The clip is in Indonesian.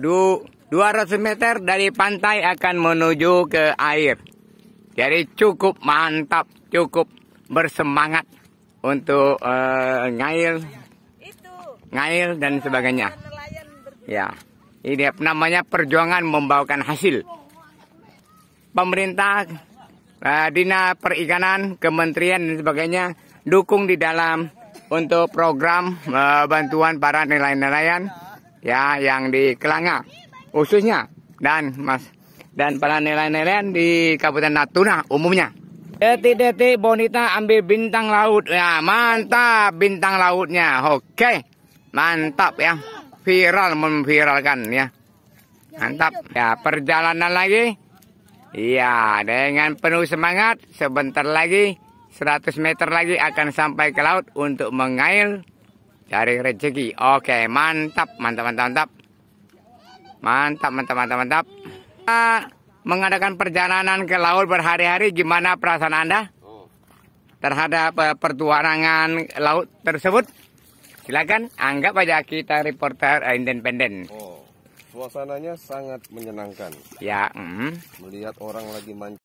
dua 200 meter dari pantai akan menuju ke air. Jadi cukup mantap, cukup bersemangat untuk uh, ngail, ngail dan sebagainya. Ya, ini namanya perjuangan membawakan hasil. Pemerintah, uh, eh, Dina Perikanan, Kementerian dan sebagainya dukung di dalam untuk program uh, bantuan para nelayan-nelayan ya yang di Kelanga khususnya dan Mas dan para nelayan-nelayan di Kabupaten Natuna umumnya. Detik-detik Bonita ambil bintang laut ya mantap bintang lautnya oke mantap ya viral memviralkan ya mantap ya perjalanan lagi iya dengan penuh semangat sebentar lagi 100 meter lagi akan sampai ke laut untuk mengail dari rezeki. Oke, mantap, mantap, mantap, mantap. Mantap, mantap, mantap, mantap. Nah, mengadakan perjalanan ke laut berhari-hari, gimana perasaan Anda terhadap uh, eh, pertuarangan laut tersebut? Silakan anggap aja kita reporter uh, independen. Oh, suasananya sangat menyenangkan. Ya, mm. melihat orang lagi mancing.